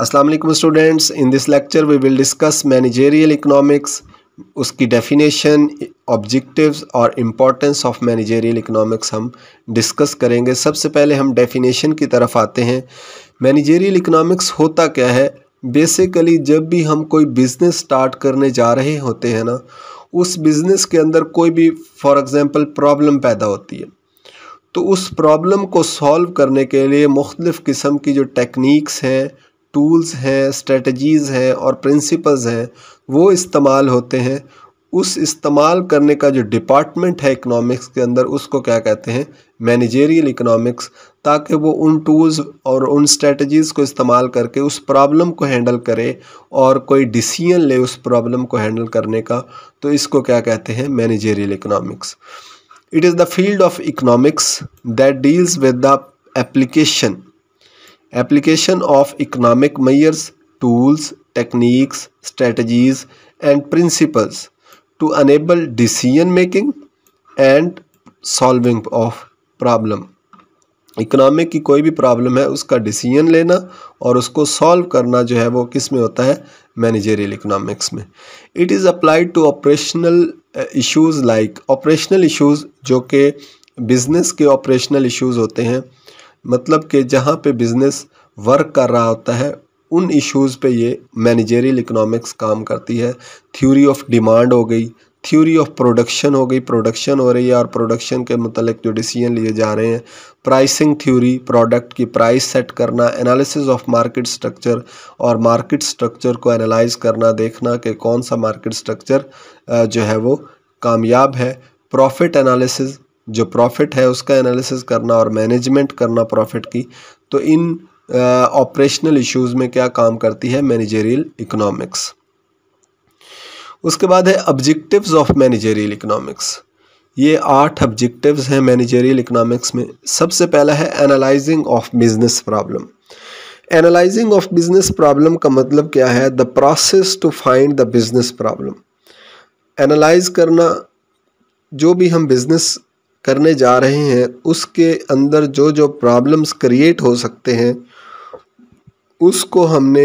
Aslam students in this lecture we will discuss managerial economics उसकी definition objectives और importance of managerial economics हम discuss करेंगे सबसे पहले हम डेफिनेशन की तरफ आते हैं मैनेजेरियल इकोनॉमिक्स होता क्या है बेसिकली जब भी हम कोई बिज़नेस स्टार्ट करने जा रहे होते हैं ना उस बिज़नेस के अंदर कोई भी फॉर एग्ज़ाम्पल प्रॉब्लम पैदा होती है तो उस प्रॉब्लम को सॉल्व करने के लिए मुख्तफ़ किस्म की जो टेक्निक्स हैं टूल्स हैं स्ट्रेटजीज़ हैं और प्रिंसिपल्स हैं वो इस्तेमाल होते हैं उस इस्तेमाल करने का जो डिपार्टमेंट है इकोनॉमिक्स के अंदर उसको क्या कहते हैं मैनेजेरियल इकोनॉमिक्स ताकि वो उन टूल्स और उन स्ट्रेटजीज़ को इस्तेमाल करके उस प्रॉब्लम को हैंडल करे और कोई डिसीजन ले उस प्रॉब्लम को हैंडल करने का तो इसको क्या कहते हैं managerial economics it is the field of economics that deals with the application application of economic measures tools techniques strategies and principles to enable decision making and solving of problem economic की कोई भी problem है उसका decision लेना और उसको solve करना जो है वो किस में होता है मैनेजरियल इकोनॉमिक्स में it is applied to operational issues like operational issues जो कि बिज़नेस के ऑपरेशनल इश्यूज़ होते हैं मतलब कि जहाँ पे बिज़नेस वर्क कर रहा होता है उन इश्यूज़ पे ये मैनेजरियल इकोनॉमिक्स काम करती है थ्योरी ऑफ डिमांड हो गई थ्योरी ऑफ प्रोडक्शन हो गई प्रोडक्शन हो रही है और प्रोडक्शन के मतलब जो डिसीजन लिए जा रहे हैं प्राइसिंग थ्योरी प्रोडक्ट की प्राइस सेट करना एनालिसिस ऑफ मार्केट स्ट्रक्चर और मार्केट स्ट्रक्चर को एनालाइज करना देखना कि कौन सा मार्केट स्ट्रक्चर जो है वो कामयाब है प्रॉफिट एनालिसिस जो प्रॉफिट है उसका एनालिसिस करना और मैनेजमेंट करना प्रॉफिट की तो इन ऑपरेशनल इश्यूज में क्या काम करती है मैनेजेरियल इकोनॉमिक्स उसके बाद है ऑब्जेक्टिव्स ऑफ मैनेजेरियल इकोनॉमिक्स ये आठ ऑब्जेक्टिव्स हैं मैनेजेरियल इकोनॉमिक्स में सबसे पहला है analysing of business problem analysing of business problem का मतलब क्या है the process to find the business problem analyse करना जो भी हम बिज़नेस करने जा रहे हैं उसके अंदर जो जो प्रॉब्लम्स क्रिएट हो सकते हैं उसको हमने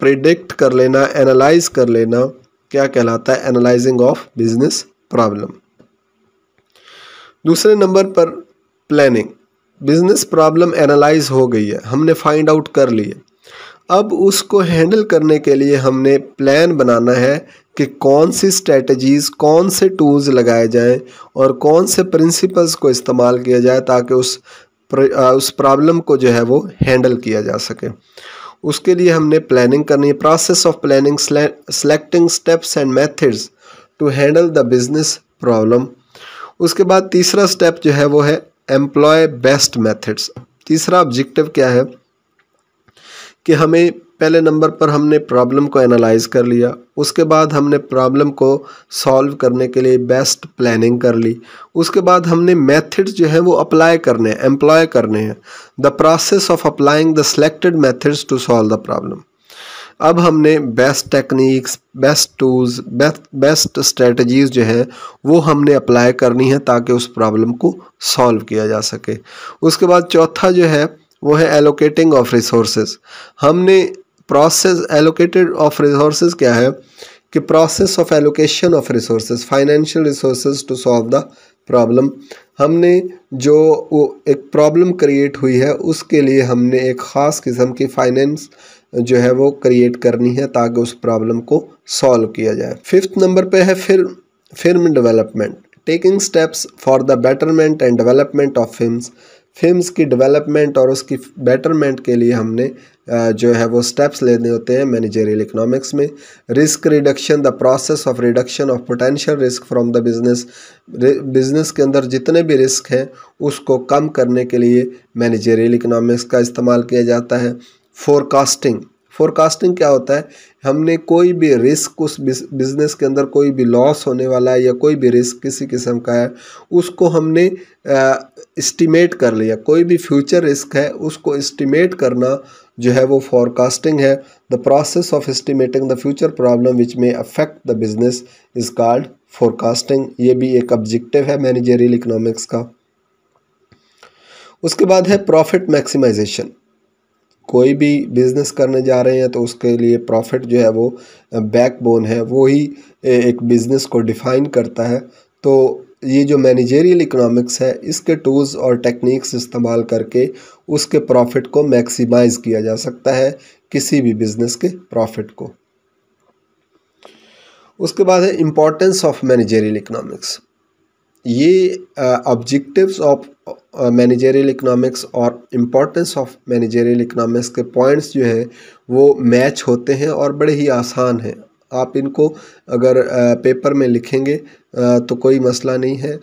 प्रिडिक्ट कर लेना एनालाइज कर लेना क्या कहलाता है एनालाइजिंग ऑफ बिजनेस प्रॉब्लम दूसरे नंबर पर प्लानिंग बिजनेस प्रॉब्लम एनालाइज हो गई है हमने फाइंड आउट कर लिया अब उसको हैंडल करने के लिए हमने प्लान बनाना है कि कौन सी स्ट्रेटजीज़ कौन से टूल्स लगाए जाएं और कौन से प्रिंसिपल्स को इस्तेमाल किया जाए ताकि उस प्र, उस प्रॉब्लम को जो है वो हैंडल किया जा सके उसके लिए हमने प्लानिंग करनी है process of planning selecting steps and methods to handle the business problem उसके बाद तीसरा स्टेप जो है वो है एम्प्लॉय बेस्ट मेथड्स तीसरा ऑब्जेक्टिव क्या है कि हमें पहले नंबर पर हमने प्रॉब्लम को एनालाइज कर लिया उसके बाद हमने प्रॉब्लम को सॉल्व करने के लिए बेस्ट प्लानिंग कर ली उसके बाद हमने मेथड्स जो हैं वो अप्लाई करने हैं एम्प्लॉय करने हैं the process of applying the selected methods to solve the problem अब हमने best techniques best tools best best strategies जो हैं वो हमने अप्लाई करनी है ताकि उस प्रॉब्लम को सॉल्व किया जा सके उसके बाद चौथा जो है वो है एलोकेटिंग ऑफ रिसोर्सेज हमने प्रोसेस एलोकेटेड ऑफ रिसोर्सेज क्या है कि process of allocation of resources financial resources to solve the problem हमने जो वो एक प्रॉब्लम क्रिएट हुई है उसके लिए हमने एक ख़ास किस्म की फाइनेंस जो है वो क्रिएट करनी है ताकि उस प्रॉब्लम को सॉल्व किया जाए फिफ्थ नंबर पे है फिर film development taking steps for the betterment and development of film films की डेवलपमेंट और उसकी बेटरमेंट के लिए हमने जो है वो स्टेप्स लेने होते हैं मैनेजरियल इकोनॉमिक्स में risk reduction the process of reduction of potential risk from the business business के अंदर जितने भी रिस्क हैं उसको कम करने के लिए मैनेजरियल इकोनॉमिक्स का इस्तेमाल किया जाता है फोरकास्टिंग फोरकास्टिंग क्या होता है हमने कोई भी रिस्क उस बिज़नेस के अंदर कोई भी लॉस होने वाला है या कोई भी रिस्क किसी किस्म का है उसको हमने इस्टीमेट कर लिया कोई भी फ्यूचर रिस्क है उसको इस्टीमेट करना जो है वो फॉरकास्टिंग है the process of estimating the future problem which में affect the business is called forecasting ये भी एक ऑब्जेक्टिव है मैनेजरियल इकोनॉमिक्स का उसके बाद है प्रॉफिट मैक्सिमाइजेशन कोई भी बिज़नेस करने जा रहे हैं तो उसके लिए प्रॉफिट जो है वो बैकबोन है वो ही एक बिज़नेस को डिफ़ाइन करता है तो ये जो मैनेजेरियल इकोनॉमिक्स है इसके टूल्स और टेक्निक्स इस्तेमाल करके उसके प्रॉफिट को मैक्सिमाइज किया जा सकता है किसी भी बिजनेस के प्रॉफिट को उसके बाद है इम्पोर्टेंस ऑफ मैनेजेरियल इकोनॉमिक्स ये ऑब्जेक्टिव्स ऑफ मैनेजेरियल इकोनॉमिक्स और इम्पोर्टेंस ऑफ मैनेजेरियल इकोनॉमिक्स के पॉइंट्स जो हैं वो मैच होते हैं और बड़े ही आसान हैं आप इनको अगर पेपर में लिखेंगे तो कोई मसला नहीं है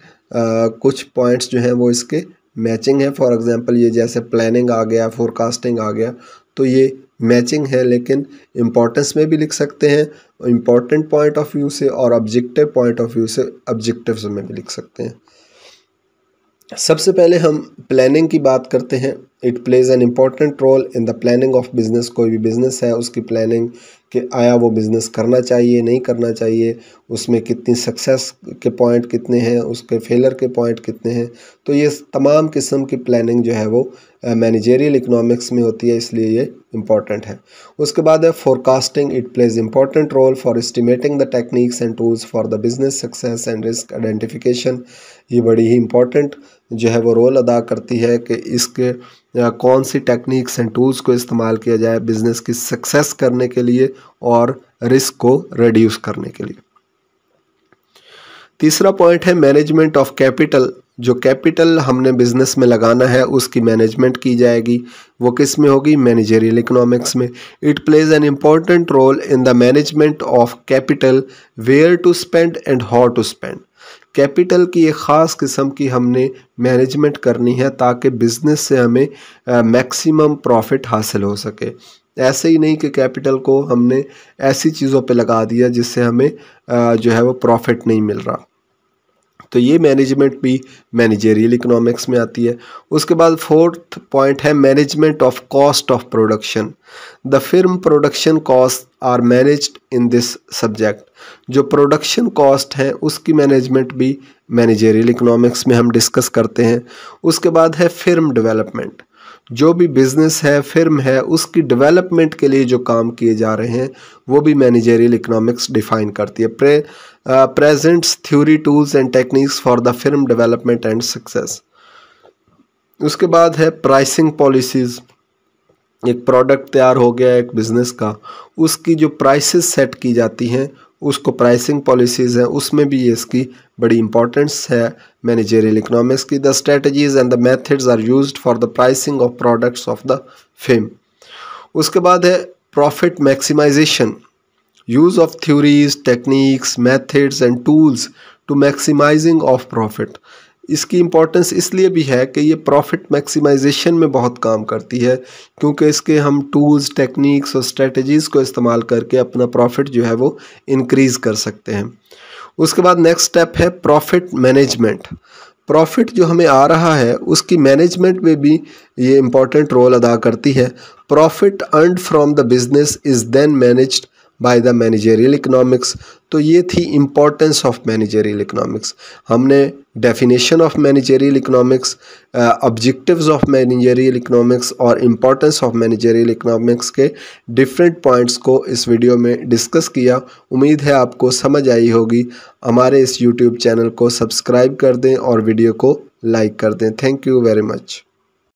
कुछ पॉइंट्स जो हैं वो इसके मैचिंग है फॉर एग्ज़ाम्पल ये जैसे प्लानिंग आ गया फोरकास्टिंग आ गया तो ये मैचिंग है लेकिन इम्पोर्टेंस में भी लिख सकते हैं इम्पॉर्टेंट पॉइंट ऑफ व्यू से और ऑब्जेक्टिव पॉइंट ऑफ व्यू से ऑब्जेक्टिव्स में भी लिख सकते हैं सबसे पहले हम प्लानिंग की बात करते हैं it plays an important role in the planning of business कोई भी बिजनेस है उसकी प्लानिंग कि आया वो बिज़नेस करना चाहिए नहीं करना चाहिए उसमें कितनी सक्सेस के पॉइंट कितने हैं उसके फेलर के पॉइंट कितने हैं तो ये तमाम किस्म की प्लानिंग जो है वो मैनेजेरियल इकोनॉमिक्स में होती है इसलिए ये इंपॉर्टेंट है उसके बाद है forecasting it plays important role for estimating the techniques and tools for the business success and risk identification ये बड़ी ही इंपॉर्टेंट जो है वो रोल अदा करती है कि इसके कौन सी टेक्निक्स एंड टूल्स को इस्तेमाल किया जाए बिज़नेस की सक्सेस करने के लिए और रिस्क को रिड्यूस करने के लिए तीसरा पॉइंट है मैनेजमेंट ऑफ कैपिटल जो कैपिटल हमने बिज़नेस में लगाना है उसकी मैनेजमेंट की जाएगी वो किस में होगी मैनेजरियल इकोनॉमिक्स में it plays an important role in the management of capital where to spend and how to spend capital की एक ख़ास किस्म की हमने मैनेजमेंट करनी है ताकि बिज़नेस से हमें मैक्सिमम प्रॉफिट हासिल हो सके ऐसे ही नहीं कि कैपिटल को हमने ऐसी चीज़ों पे लगा दिया जिससे हमें जो है वो प्रॉफिट नहीं मिल रहा तो ये मैनेजमेंट भी मैनेजेरियल इकोनॉमिक्स में आती है उसके बाद फोर्थ पॉइंट है management of cost of production the film production cost are managed in this subject जो प्रोडक्शन कॉस्ट है उसकी मैनेजमेंट भी मैनेजेरियल इकोनॉमिक्स में हम डिस्कस करते हैं उसके बाद है फिल्म डेवलपमेंट जो भी बिज़नेस है फिर्म है उसकी डेवलपमेंट के लिए जो काम किए जा रहे हैं वो भी मैनेजरियल इकोनॉमिक्स डिफाइन करती है pre presents theory tools and techniques for the film development and success उसके बाद है प्राइसिंग पॉलिसीज़ एक प्रोडक्ट तैयार हो गया एक बिज़नेस का उसकी जो प्राइसेस सेट की जाती हैं उसको प्राइसिंग पॉलिसीज़ है उसमें भी ये इसकी बड़ी इंपॉर्टेंस है मैनेजरियल इकोनॉमिक्स की the strategies and the methods are used for the pricing of products of the firm उसके बाद है profit maximization use of theories techniques methods and tools to maximizing of profit इसकी importance इसलिए भी है कि ये प्रॉफिट मैक्सिमाइजेशन में बहुत काम करती है क्योंकि इसके हम टूल्स टेक्निक्स और स्ट्रेटजीज़ को इस्तेमाल करके अपना प्रॉफिट जो है वो इनक्रीज़ कर सकते हैं उसके बाद नेक्स्ट स्टेप है प्रॉफिट मैनेजमेंट प्रॉफिट जो हमें आ रहा है उसकी मैनेजमेंट में भी ये इम्पॉर्टेंट रोल अदा करती है profit earned from the business is then managed by the managerial economics तो ये थी इम्पोर्टेंस ऑफ मैनेजरियल इकोनॉमिक्स हमने definition of managerial economics objectives of managerial economics और इम्पोर्टेंस ऑफ मैनेजरियल इकोनॉमिक्स के डिफरेंट पॉइंट्स को इस वीडियो में discuss किया उम्मीद है आपको समझ आई होगी हमारे इस यूट्यूब चैनल को सब्सक्राइब कर दें और वीडियो को लाइक कर दें थैंक यू वेरी मच